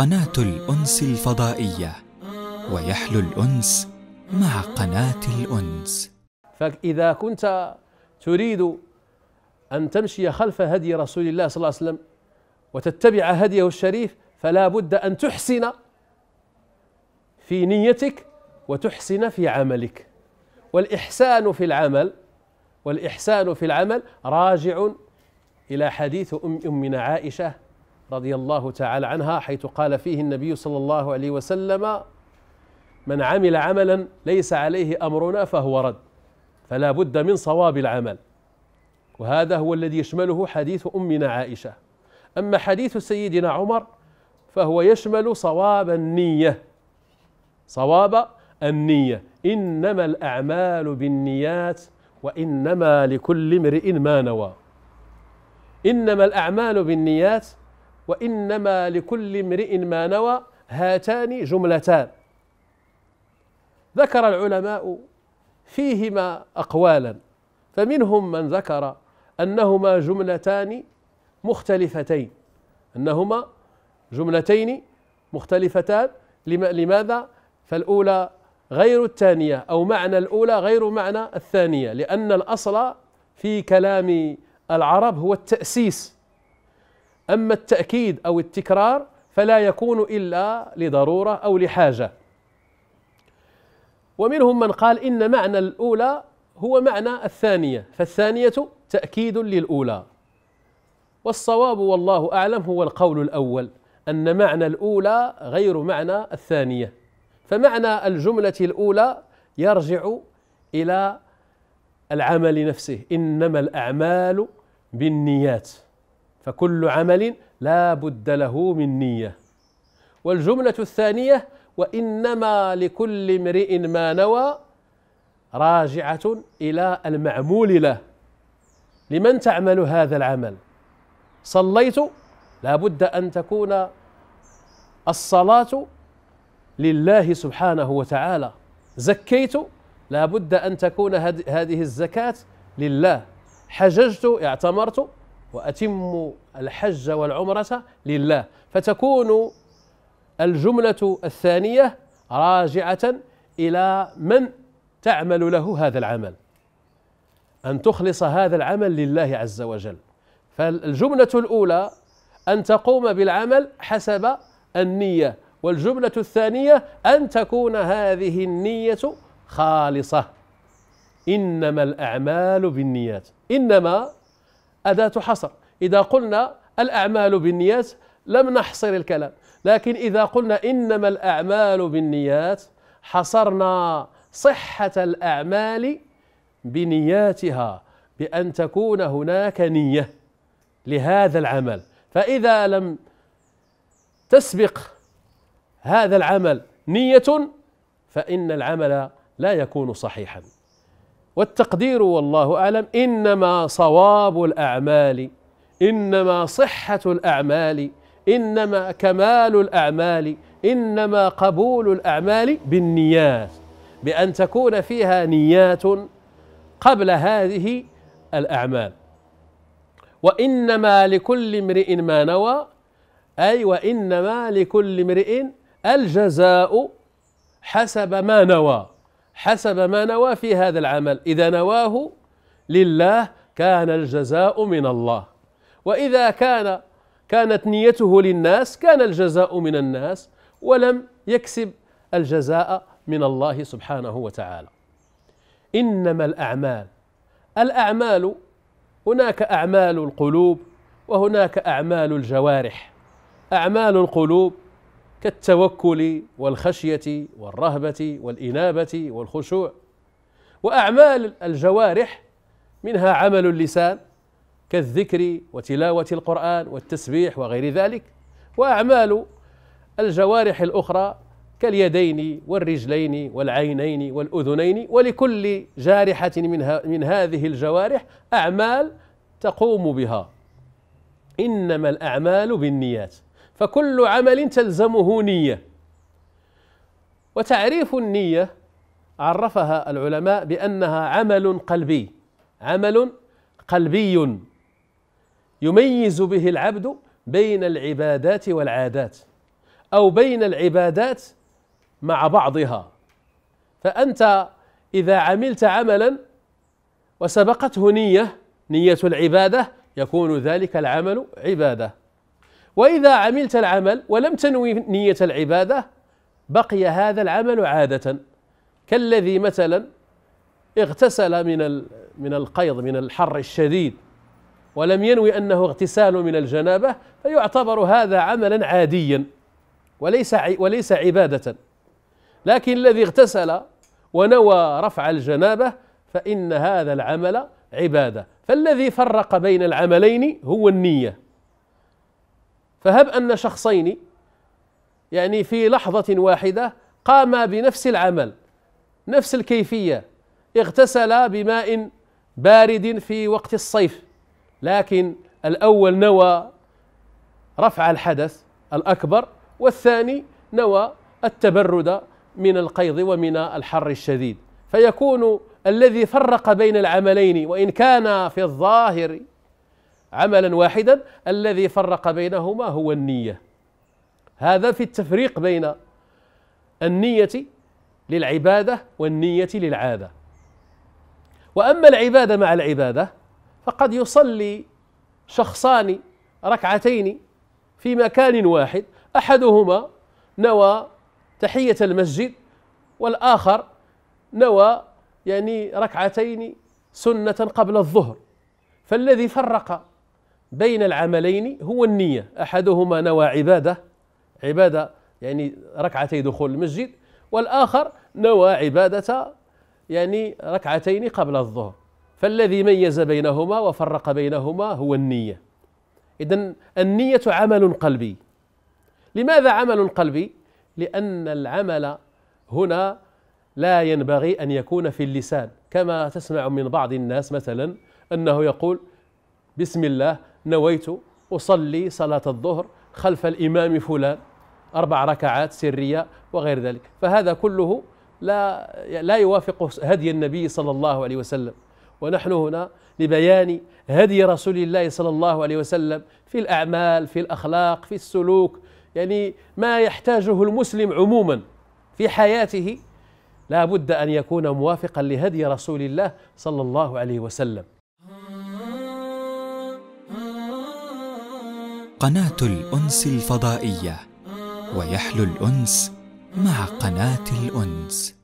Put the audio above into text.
قناة الأنس الفضائية ويحلو الأنس مع قناة الأنس فإذا كنت تريد أن تمشي خلف هدي رسول الله صلى الله عليه وسلم وتتبع هديه الشريف فلا بد أن تحسن في نيتك وتحسن في عملك والإحسان في العمل والإحسان في العمل راجع إلى حديث أم أمنا عائشة رضي الله تعالى عنها حيث قال فيه النبي صلى الله عليه وسلم من عمل عملا ليس عليه امرنا فهو رد فلا بد من صواب العمل وهذا هو الذي يشمله حديث امنا عائشه اما حديث سيدنا عمر فهو يشمل صواب النيه صواب النيه انما الاعمال بالنيات وانما لكل امرئ ما نوى انما الاعمال بالنيات وإنما لكل امرئ ما نوى هاتان جملتان ذكر العلماء فيهما أقوالا فمنهم من ذكر أنهما جملتان مختلفتين أنهما جملتين مختلفتان لماذا فالأولى غير الثانية أو معنى الأولى غير معنى الثانية لأن الأصل في كلام العرب هو التأسيس أما التأكيد أو التكرار فلا يكون إلا لضرورة أو لحاجة ومنهم من قال إن معنى الأولى هو معنى الثانية فالثانية تأكيد للأولى والصواب والله أعلم هو القول الأول أن معنى الأولى غير معنى الثانية فمعنى الجملة الأولى يرجع إلى العمل نفسه إنما الأعمال بالنيات فكل عمل لا بد له من نية والجملة الثانية وإنما لكل امرئ ما نوى راجعة إلى المعمول له لمن تعمل هذا العمل صليت لا بد أن تكون الصلاة لله سبحانه وتعالى زكيت لا بد أن تكون هذه الزكاة لله حججت اعتمرت وأتم الحج والعمرة لله فتكون الجملة الثانية راجعة إلى من تعمل له هذا العمل أن تخلص هذا العمل لله عز وجل فالجملة الأولى أن تقوم بالعمل حسب النية والجملة الثانية أن تكون هذه النية خالصة إنما الأعمال بالنيات إنما أداة حصر إذا قلنا الأعمال بالنيات لم نحصر الكلام لكن إذا قلنا إنما الأعمال بالنيات حصرنا صحة الأعمال بنياتها بأن تكون هناك نية لهذا العمل فإذا لم تسبق هذا العمل نية فإن العمل لا يكون صحيحا والتقدير والله اعلم انما صواب الاعمال انما صحه الاعمال انما كمال الاعمال انما قبول الاعمال بالنيات بان تكون فيها نيات قبل هذه الاعمال وانما لكل امرئ ما نوى اي وانما لكل امرئ الجزاء حسب ما نوى حسب ما نوى في هذا العمل إذا نواه لله كان الجزاء من الله وإذا كان كانت نيته للناس كان الجزاء من الناس ولم يكسب الجزاء من الله سبحانه وتعالى إنما الأعمال الأعمال هناك أعمال القلوب وهناك أعمال الجوارح أعمال القلوب كالتوكل والخشيه والرهبه والانابه والخشوع واعمال الجوارح منها عمل اللسان كالذكر وتلاوه القران والتسبيح وغير ذلك واعمال الجوارح الاخرى كاليدين والرجلين والعينين والاذنين ولكل جارحه منها من هذه الجوارح اعمال تقوم بها انما الاعمال بالنيات فكل عمل تلزمه نية وتعريف النية عرفها العلماء بأنها عمل قلبي عمل قلبي يميز به العبد بين العبادات والعادات أو بين العبادات مع بعضها فأنت إذا عملت عملا وسبقته نية نية العبادة يكون ذلك العمل عباده وإذا عملت العمل ولم تنوي نية العبادة بقي هذا العمل عادة كالذي مثلا اغتسل من من القيض من الحر الشديد ولم ينوي انه اغتسال من الجنابه فيعتبر هذا عملا عاديا وليس وليس عباده لكن الذي اغتسل ونوى رفع الجنابه فان هذا العمل عباده فالذي فرق بين العملين هو النيه فهب أن شخصين يعني في لحظة واحدة قاما بنفس العمل نفس الكيفية اغتسلا بماء بارد في وقت الصيف لكن الأول نوى رفع الحدث الأكبر والثاني نوى التبرد من القيض ومن الحر الشديد فيكون الذي فرق بين العملين وإن كان في الظاهر عملا واحدا الذي فرق بينهما هو النية هذا في التفريق بين النية للعبادة والنية للعادة وأما العبادة مع العبادة فقد يصلي شخصان ركعتين في مكان واحد أحدهما نوى تحية المسجد والآخر نوى يعني ركعتين سنة قبل الظهر فالذي فرق بين العملين هو النية أحدهما نوى عبادة عبادة يعني ركعتي دخول المسجد والآخر نوى عبادة يعني ركعتين قبل الظهر فالذي ميز بينهما وفرق بينهما هو النية إذا النية عمل قلبي لماذا عمل قلبي؟ لأن العمل هنا لا ينبغي أن يكون في اللسان كما تسمع من بعض الناس مثلا أنه يقول بسم الله نويت أصلي صلاة الظهر خلف الإمام فلان أربع ركعات سرية وغير ذلك فهذا كله لا لا يوافق هدي النبي صلى الله عليه وسلم ونحن هنا لبيان هدي رسول الله صلى الله عليه وسلم في الأعمال في الأخلاق في السلوك يعني ما يحتاجه المسلم عموما في حياته لا بد أن يكون موافقا لهدي رسول الله صلى الله عليه وسلم قناة الأنس الفضائية ويحلو الأنس مع قناة الأنس